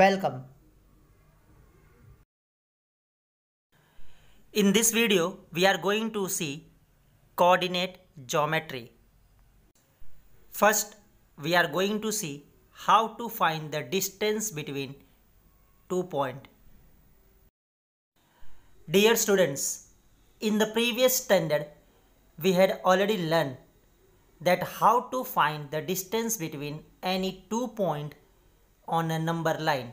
Welcome. In this video, we are going to see coordinate geometry. First, we are going to see how to find the distance between two points. Dear students, in the previous standard, we had already learned that how to find the distance between any two point on a number line.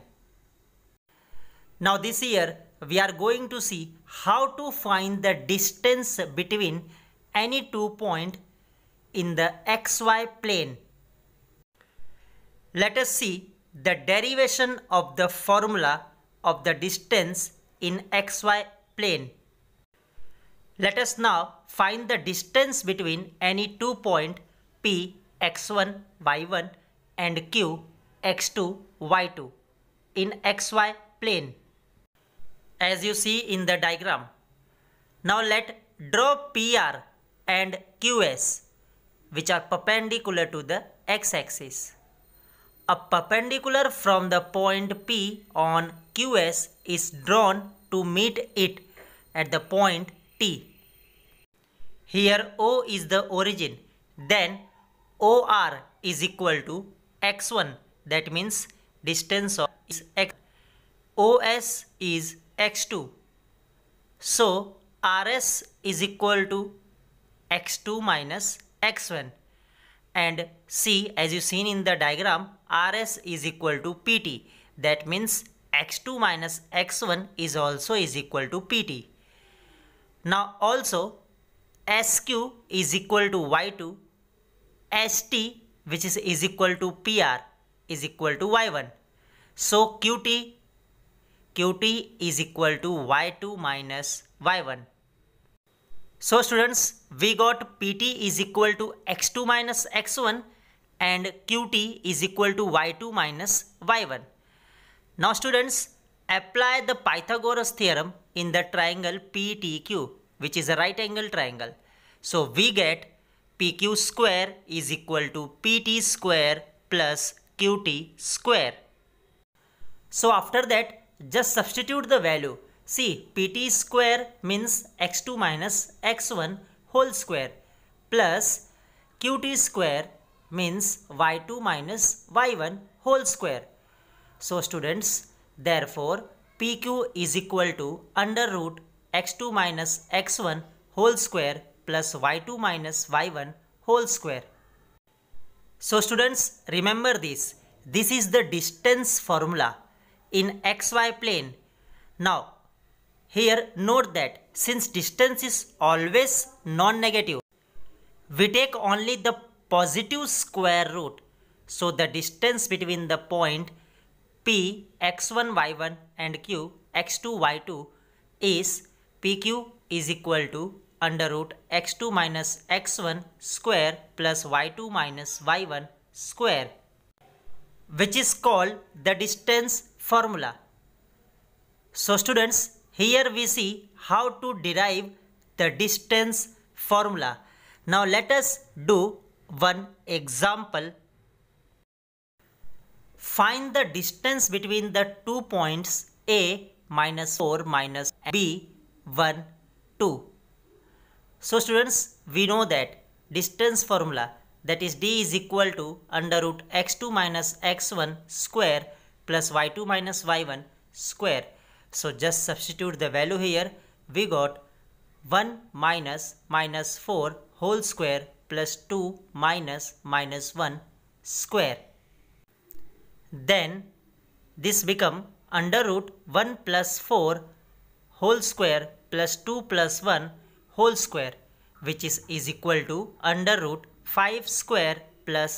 Now this year we are going to see how to find the distance between any two point in the xy plane. Let us see the derivation of the formula of the distance in xy plane. Let us now find the distance between any two point P x1, y1 and Q x2, y2 in xy plane as you see in the diagram. Now let draw PR and QS which are perpendicular to the x-axis. A perpendicular from the point P on QS is drawn to meet it at the point T. Here O is the origin, then OR is equal to x1 that means distance is x. OS is x2. So RS is equal to x2 minus x1 and C as you seen in the diagram RS is equal to PT that means x2 minus x1 is also is equal to PT. Now also SQ is equal to Y2 ST which is is equal to PR is equal to y1. So qt, qt is equal to y2 minus y1. So students, we got pt is equal to x2 minus x1 and qt is equal to y2 minus y1. Now students, apply the Pythagoras theorem in the triangle PTQ, which is a right angle triangle. So we get PQ square is equal to PT square plus qt square. So after that just substitute the value. See pt square means x2 minus x1 whole square plus qt square means y2 minus y1 whole square. So students therefore pq is equal to under root x2 minus x1 whole square plus y2 minus y1 whole square. So students, remember this. This is the distance formula in xy plane. Now, here note that since distance is always non-negative, we take only the positive square root. So the distance between the point P x1 y1 and Q x2 y2 is PQ is equal to under root x2 minus x1 square plus y2 minus y1 square which is called the distance formula. So students here we see how to derive the distance formula. Now let us do one example. Find the distance between the two points A minus 4 minus B 1 2. So students, we know that distance formula that is d is equal to under root x2 minus x1 square plus y2 minus y1 square. So just substitute the value here. We got 1 minus minus 4 whole square plus 2 minus minus 1 square. Then this become under root 1 plus 4 whole square plus 2 plus 1 whole square which is, is equal to under root 5 square plus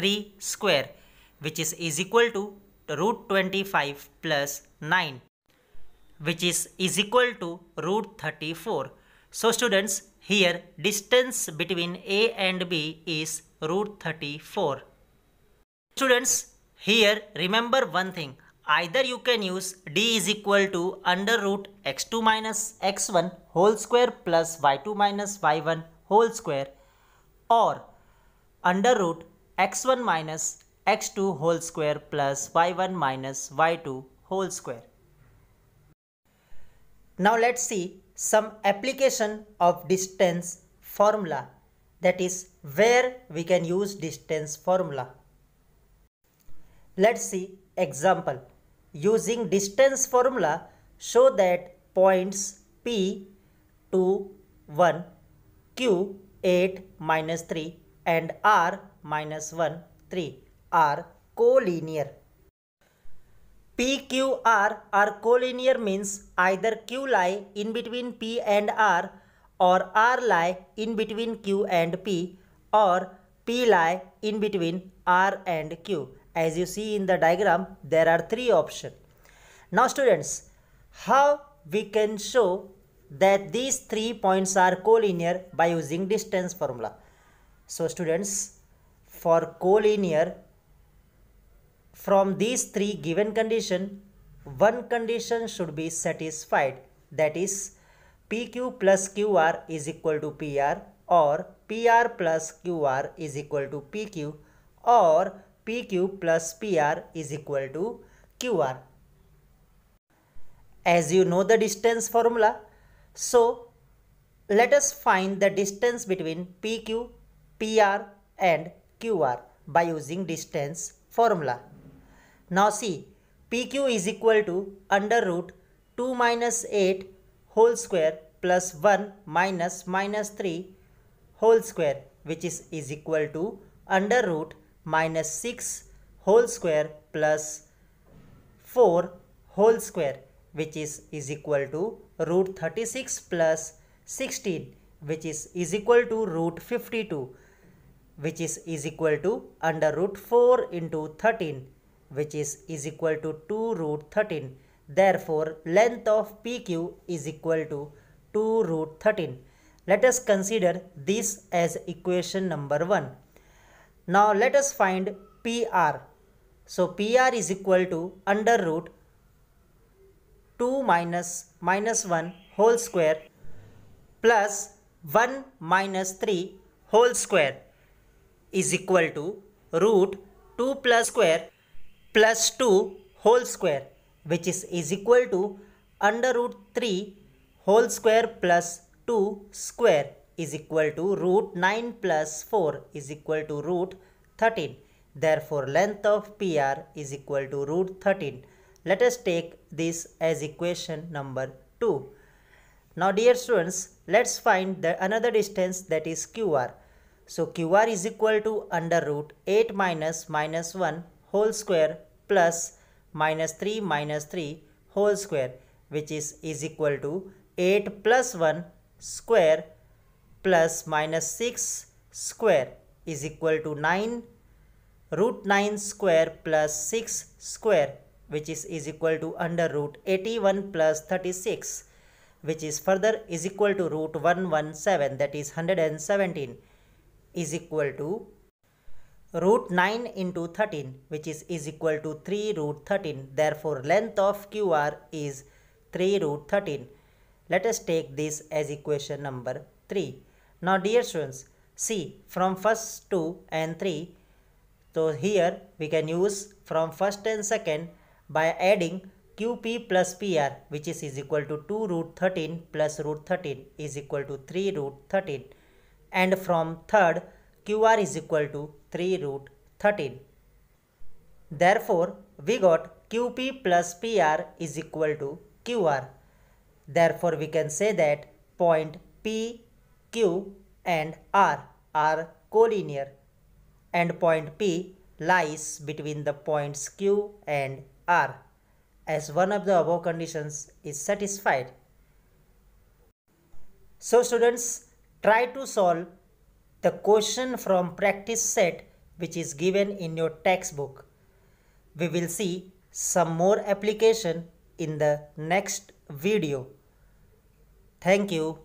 3 square which is, is equal to root 25 plus 9 which is, is equal to root 34. So students here distance between A and B is root 34. Students here remember one thing either you can use d is equal to under root x2 minus x1 whole square plus y2 minus y1 whole square or under root x1 minus x2 whole square plus y1 minus y2 whole square. Now let's see some application of distance formula that is where we can use distance formula. Let's see example using distance formula show that points P 2 1 Q 8 minus 3 and R minus 1 3 are collinear. PQR are collinear means either Q lie in between P and R or R lie in between Q and P or P lie in between R and Q as you see in the diagram, there are three options. Now students, how we can show that these three points are collinear by using distance formula. So students, for collinear, from these three given condition, one condition should be satisfied that is PQ plus QR is equal to PR or PR plus QR is equal to PQ or PQ plus PR is equal to QR. As you know the distance formula, so let us find the distance between PQ, PR and QR by using distance formula. Now see, PQ is equal to under root 2 minus 8 whole square plus 1 minus minus 3 whole square which is, is equal to under root minus 6 whole square plus 4 whole square which is is equal to root 36 plus 16 which is is equal to root 52 which is is equal to under root 4 into 13 which is is equal to 2 root 13 therefore length of pq is equal to 2 root 13 let us consider this as equation number 1 now let us find PR. So PR is equal to under root 2 minus minus 1 whole square plus 1 minus 3 whole square is equal to root 2 plus square plus 2 whole square which is, is equal to under root 3 whole square plus 2 square is equal to root 9 plus 4 is equal to root 13. Therefore, length of PR is equal to root 13. Let us take this as equation number 2. Now, dear students, let's find the another distance that is QR. So, QR is equal to under root 8 minus minus 1 whole square plus minus 3 minus 3 whole square which is is equal to 8 plus 1 square plus minus 6 square is equal to 9 root 9 square plus 6 square which is, is equal to under root 81 plus 36 which is further is equal to root 117 that is 117 is equal to root 9 into 13 which is, is equal to 3 root 13 therefore length of QR is 3 root 13 let us take this as equation number 3 now dear students, see from first 2 and 3, so here we can use from first and second by adding QP plus PR which is, is equal to 2 root 13 plus root 13 is equal to 3 root 13 and from third QR is equal to 3 root 13. Therefore, we got QP plus PR is equal to QR. Therefore, we can say that point P Q and R are collinear and point P lies between the points Q and R as one of the above conditions is satisfied. So students try to solve the question from practice set which is given in your textbook. We will see some more application in the next video. Thank you.